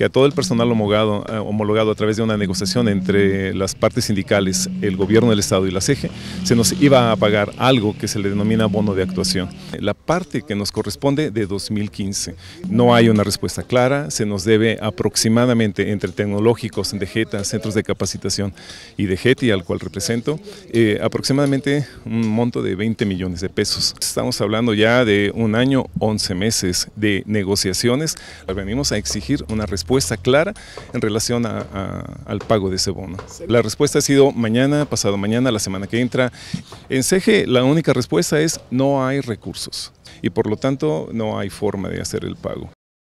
que a todo el personal homologado, eh, homologado a través de una negociación entre las partes sindicales, el gobierno del Estado y la CEGE, se nos iba a pagar algo que se le denomina bono de actuación. La parte que nos corresponde de 2015. No hay una respuesta clara, se nos debe aproximadamente entre tecnológicos, de JETA, centros de capacitación y de JETI, al cual represento, eh, aproximadamente un monto de 20 millones de pesos. Estamos hablando ya de un año, 11 meses de negociaciones. Venimos a exigir una respuesta respuesta clara en relación al pago de ese bono. La respuesta ha sido mañana, pasado mañana, la semana que entra. En CEGE la única respuesta es no hay recursos y por lo tanto no hay forma de hacer el pago.